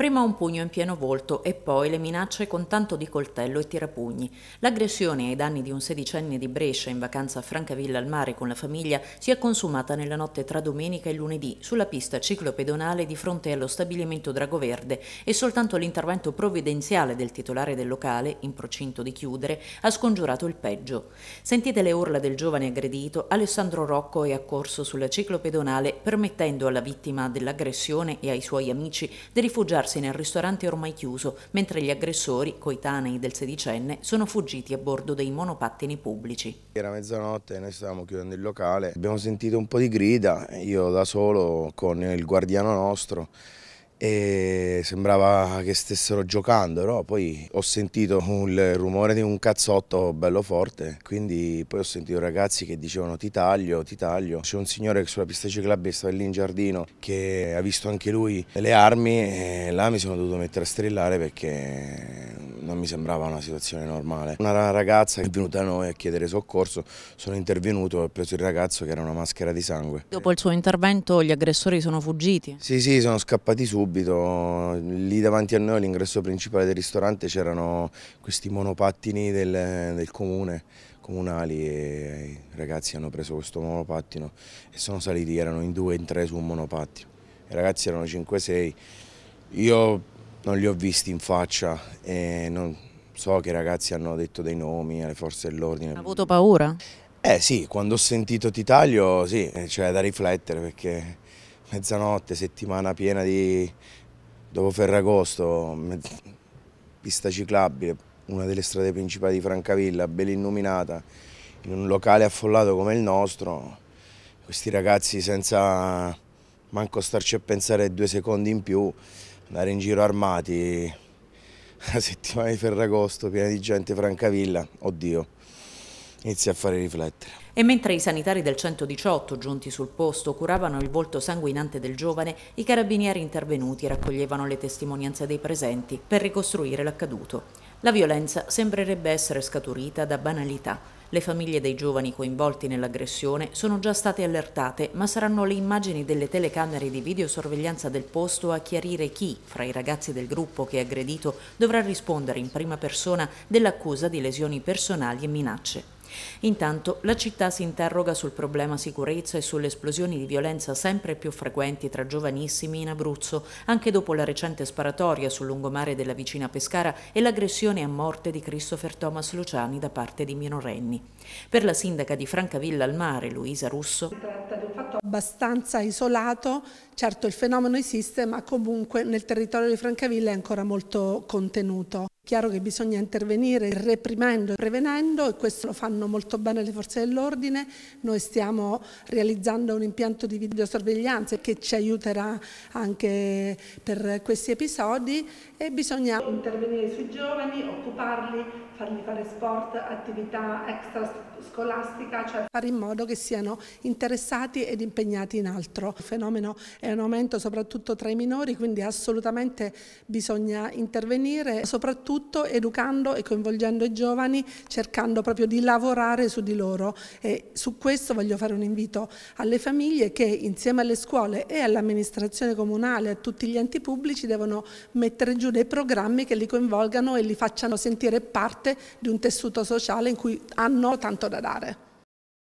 Prima un pugno in pieno volto e poi le minacce con tanto di coltello e tirapugni. L'aggressione ai danni di un sedicenne di Brescia in vacanza a Francavilla al mare con la famiglia si è consumata nella notte tra domenica e lunedì sulla pista ciclopedonale di fronte allo stabilimento Dragoverde e soltanto l'intervento provvidenziale del titolare del locale, in procinto di chiudere, ha scongiurato il peggio. Sentite le urla del giovane aggredito, Alessandro Rocco è accorso sulla ciclopedonale permettendo alla vittima dell'aggressione e ai suoi amici di rifugiarsi rifugiarsi nel ristorante ormai chiuso, mentre gli aggressori, coetanei del sedicenne, sono fuggiti a bordo dei monopattini pubblici. Era mezzanotte, noi stavamo chiudendo il locale, abbiamo sentito un po' di grida, io da solo con il guardiano nostro, e sembrava che stessero giocando, però poi ho sentito il rumore di un cazzotto bello forte, quindi poi ho sentito ragazzi che dicevano ti taglio, ti taglio. C'è un signore sulla pista ciclabile stava lì in giardino che ha visto anche lui le armi e là mi sono dovuto mettere a strillare perché non mi sembrava una situazione normale. Una ragazza è venuta da noi a chiedere soccorso, sono intervenuto e ho preso il ragazzo che era una maschera di sangue. Dopo il suo intervento gli aggressori sono fuggiti? Sì, sì, sono scappati subito. Lì davanti a noi all'ingresso principale del ristorante c'erano questi monopattini del, del comune comunali e i ragazzi hanno preso questo monopattino e sono saliti, erano in due, in tre su un monopattino. I ragazzi erano 5-6. Io non li ho visti in faccia e non, so che i ragazzi hanno detto dei nomi alle forze dell'ordine. Ha avuto paura? Eh sì, quando ho sentito ti taglio sì, eh, c'è cioè da riflettere perché mezzanotte, settimana piena di... dopo Ferragosto, mezz... pista ciclabile, una delle strade principali di Francavilla, ben illuminata, in un locale affollato come il nostro, questi ragazzi senza manco starci a pensare due secondi in più, andare in giro armati la settimana di Ferragosto piena di gente francavilla, oddio, inizia a fare riflettere. E mentre i sanitari del 118, giunti sul posto, curavano il volto sanguinante del giovane, i carabinieri intervenuti raccoglievano le testimonianze dei presenti per ricostruire l'accaduto. La violenza sembrerebbe essere scaturita da banalità, le famiglie dei giovani coinvolti nell'aggressione sono già state allertate, ma saranno le immagini delle telecamere di videosorveglianza del posto a chiarire chi, fra i ragazzi del gruppo che è aggredito, dovrà rispondere in prima persona dell'accusa di lesioni personali e minacce. Intanto la città si interroga sul problema sicurezza e sulle esplosioni di violenza sempre più frequenti tra giovanissimi in Abruzzo, anche dopo la recente sparatoria sul lungomare della vicina Pescara e l'aggressione a morte di Christopher Thomas Luciani da parte di minorenni. Per la sindaca di Francavilla al Mare, Luisa Russo, si tratta di un fatto abbastanza isolato, certo il fenomeno esiste, ma comunque nel territorio di Francavilla è ancora molto contenuto. Chiaro che bisogna intervenire reprimendo e prevenendo e questo lo fanno molto bene le forze dell'ordine. Noi stiamo realizzando un impianto di videosorveglianza che ci aiuterà anche per questi episodi e bisogna intervenire sui giovani, occuparli, farli fare sport, attività extra scolastica, cioè fare in modo che siano interessati ed impegnati in altro. Il fenomeno è un aumento soprattutto tra i minori, quindi assolutamente bisogna intervenire, soprattutto soprattutto educando e coinvolgendo i giovani, cercando proprio di lavorare su di loro. E su questo voglio fare un invito alle famiglie che insieme alle scuole e all'amministrazione comunale, a tutti gli enti pubblici, devono mettere giù dei programmi che li coinvolgano e li facciano sentire parte di un tessuto sociale in cui hanno tanto da dare.